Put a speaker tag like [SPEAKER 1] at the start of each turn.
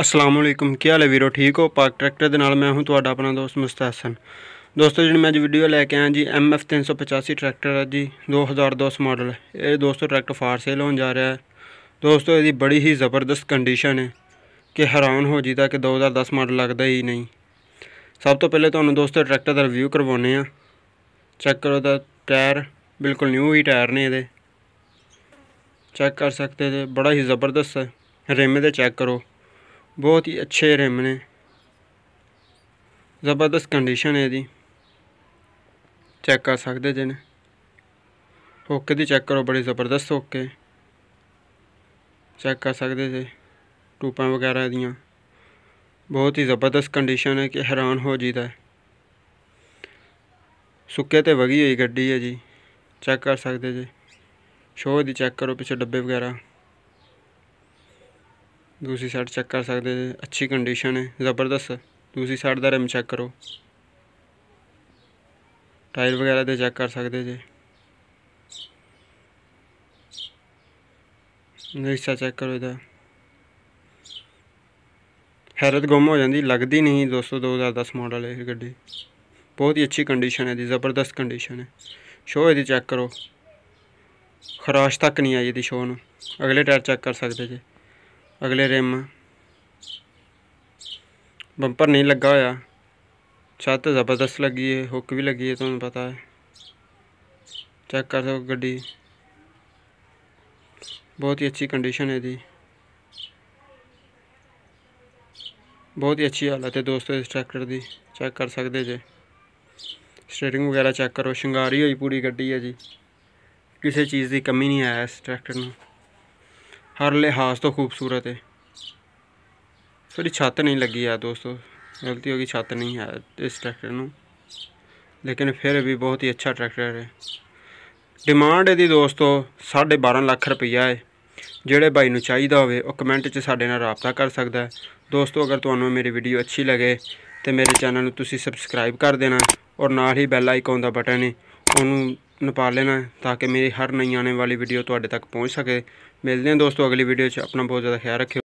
[SPEAKER 1] ਅਸਲਾਮ ਕੀ ਹਾਲ ਹੈ ਵੀਰੋ ਠੀਕ ਹੋ ਪਾਕ ਟਰੈਕਟਰ ਦੇ ਨਾਲ ਮੈਂ ਹੂੰ ਤੁਹਾਡਾ ਆਪਣਾ ਦੋਸਤ ਮੁਸਤਾਹਸਨ ਦੋਸਤੋ ਜਿਹੜੀ ਮੈਂ ਅੱਜ ਵੀਡੀਓ ਲੈ ਕੇ ਆਇਆ ਜੀ MF 385 ਟਰੈਕਟਰ ਹੈ ਜੀ 2010 ਮਾਡਲ ਇਹ ਦੋਸਤੋ ਟਰੈਕਟਰ ਫਾਰ ਸੇਲ ਹੋਣ ਜਾ ਰਿਹਾ ਹੈ ਦੋਸਤੋ ਇਹਦੀ ਬੜੀ ਹੀ ਜ਼ਬਰਦਸਤ ਕੰਡੀਸ਼ਨ ਹੈ ਕਿ ਹੈਰਾਨ ਹੋ ਜੀਦਾ ਕਿ 2010 ਮਾਡਲ ਲੱਗਦਾ ਹੀ ਨਹੀਂ ਸਭ ਤੋਂ ਪਹਿਲੇ ਤੁਹਾਨੂੰ ਦੋਸਤੋ ਟਰੈਕਟਰ ਦਾ ਰਿਵਿਊ ਕਰਵਾਉਨੇ ਆ ਚੈੱਕ ਕਰੋ ਦਾ ਟਾਇਰ ਬਿਲਕੁਲ ਨਿਊ ਹੀ ਟਾਇਰ ਨੇ ਇਹਦੇ ਚੈੱਕ ਕਰ ਸਕਦੇ ਤੇ ਬੜਾ ਹੀ ਜ਼ਬਰਦਸਤ ਹੈ ਰੇਮੇ ਦੇ ਚੈੱਕ ਕਰੋ ਬਹੁਤ ਹੀ ਅੱਛੇ ਰਿਮ ਨੇ ਜ਼ਬਰਦਸਤ ਕੰਡੀਸ਼ਨ ਹੈ ਇਹਦੀ ਚੈੱਕ ਕਰ ਸਕਦੇ ਜੇ ਨੇ ਓਕੇ ਦੀ ਚੈੱਕ ਕਰੋ ਬੜੀ ਜ਼ਬਰਦਸਤ ਓਕੇ ਚੈੱਕ ਕਰ ਸਕਦੇ ਜੇ ਟੂਪਾਂ ਵਗੈਰਾ ਦੀਆਂ ਬਹੁਤ ਹੀ ਜ਼ਬਰਦਸਤ ਕੰਡੀਸ਼ਨ ਹੈ ਕਿ ਹੈਰਾਨ ਹੋ ਜੀਦਾ ਸੁੱਕੇ ਤੇ ਵਗੀ ਹੋਈ ਗੱਡੀ ਹੈ ਜੀ ਚੈੱਕ ਕਰ ਸਕਦੇ ਜੇ ਸ਼ੋਅ ਦੀ ਚੈੱਕ ਕਰੋ ਪਿੱਛੇ ਡੱਬੇ ਵਗੈਰਾ ਦੂਸਰੀ ਸਾਈਡ ਚੈੱਕ ਕਰ ਸਕਦੇ ਹੋ ਅੱਛੀ ਕੰਡੀਸ਼ਨ ਹੈ ਜ਼ਬਰਦਸਤ ਦੂਸਰੀ ਸਾਈਡ ਦਾ ਰਿਮ ਚੈੱਕ ਕਰੋ ਟਾਇਰ ਵਗੈਰਾ ਤੇ ਚੈੱਕ ਕਰ ਸਕਦੇ ਜੇ ਰਿਕਸ਼ਾ ਚੈੱਕ ਕਰੋ ਇਹਦਾ ਹੈਰਤ ਗੁੰਮ ਹੋ ਜਾਂਦੀ ਲੱਗਦੀ ਨਹੀਂ ਦੋਸਤੋ 2010 ਮਾਡਲ ਹੈ ਇਹ ਗੱਡੀ ਬਹੁਤ ਹੀ ਅੱਛੀ ਕੰਡੀਸ਼ਨ ਹੈ ਦੀ ਜ਼ਬਰਦਸਤ ਕੰਡੀਸ਼ਨ ਹੈ ਸ਼ੋ ਇਹਦੀ ਚੈੱਕ ਕਰੋ ਖਰਾਸ਼ ਤੱਕ ਨਹੀਂ ਆਈ ਇਹਦੀ ਸ਼ੋ ਨੂੰ ਅਗਲੇ ਟਾਇਰ ਚੈੱਕ ਕਰ ਸਕਦੇ ਜੇ ਅਗਲੇ ਰਿਮ ਬੰਪਰ ਨਹੀਂ ਲੱਗਾ ਹੋਇਆ ਛੱਤ ਜ਼ਬਰਦਸਤ ਲੱਗੀ ਹੈ ਹੁੱਕ ਵੀ ਲੱਗੀ ਹੈ ਤੁਹਾਨੂੰ ਪਤਾ ਹੈ ਚੈੱਕ ਕਰ ਲਓ ਗੱਡੀ ਬਹੁਤ ਹੀ ਅੱਛੀ ਕੰਡੀਸ਼ਨ ਹੈ ਦੀ ਬਹੁਤ ਹੀ ਅੱਛੀ ਹਾਲਤ ਹੈ ਦੋਸਤੋ ਇਸ ਟਰੈਕਟਰ ਦੀ ਚੈੱਕ ਕਰ ਸਕਦੇ ਜੇ ਸਟੀਅਰਿੰਗ ਵਗੈਰਾ ਚੈੱਕ ਕਰੋ ਸ਼ਿੰਗਾਰੀ ਹੋਈ ਪੂਰੀ ਗੱਡੀ ਹੈ ਜੀ ਕਿਸੇ ਚੀਜ਼ ਦੀ ਕਮੀ ਨਹੀਂ ਆਇਆ ਇਸ ਟਰੈਕਟਰ ਨੂੰ ਹਰ ਲਿਹਾਜ਼ ਤੋਂ ਖੂਬਸੂਰਤ ਹੈ ਸੋਰੀ ਛੱਤ ਨਹੀਂ ਲੱਗੀ ਆ ਦੋਸਤੋ ਗਲਤੀ ਹੋ ਗਈ ਛੱਤ ਨਹੀਂ ਹੈ ਇਸ ਟਰੈਕਟਰ ਨੂੰ ਲੇਕਿਨ ਫਿਰ ਵੀ ਬਹੁਤ ਹੀ ਅੱਛਾ ਟਰੈਕਟਰ ਹੈ ਡਿਮਾਂਡ ਇਹਦੀ ਦੋਸਤੋ 12.5 ਲੱਖ ਰੁਪਈਆ ਹੈ ਜਿਹੜੇ ਭਾਈ ਨੂੰ ਚਾਹੀਦਾ ਹੋਵੇ ਉਹ ਕਮੈਂਟ 'ਚ ਸਾਡੇ ਨਾਲ ਰਾਬਤਾ ਕਰ ਸਕਦਾ ਹੈ ਦੋਸਤੋ ਅਗਰ ਤੁਹਾਨੂੰ ਮੇਰੀ ਵੀਡੀਓ ਅੱਛੀ ਲੱਗੇ ਤੇ ਮੇਰੇ ਚੈਨਲ ਨੂੰ ਤੁਸੀਂ ਸਬਸਕ੍ਰਾਈਬ ਕਰ ਦੇਣਾ ਔਰ ਨਾਲ ਹੀ ਬੈਲ ਆਈਕਨ ਦਾ ਬਟਨ ਹੈ ਉਹਨੂੰ ਨਪਾ ਲੈਣਾ ਹੈ ਤਾਂ ਕਿ ਮੇਰੀ ਹਰ ਨਈ ਆਉਣ ਵਾਲੀ ਵੀਡੀਓ ਤੁਹਾਡੇ ਤੱਕ ਪਹੁੰਚ ਸਕੇ ਮਿਲਦੇ ਹਾਂ ਦੋਸਤੋ ਅਗਲੀ ਵੀਡੀਓ 'ਚ ਆਪਣਾ ਬਹੁਤ ਜ਼ਿਆਦਾ ਖਿਆਲ ਰੱਖਿਓ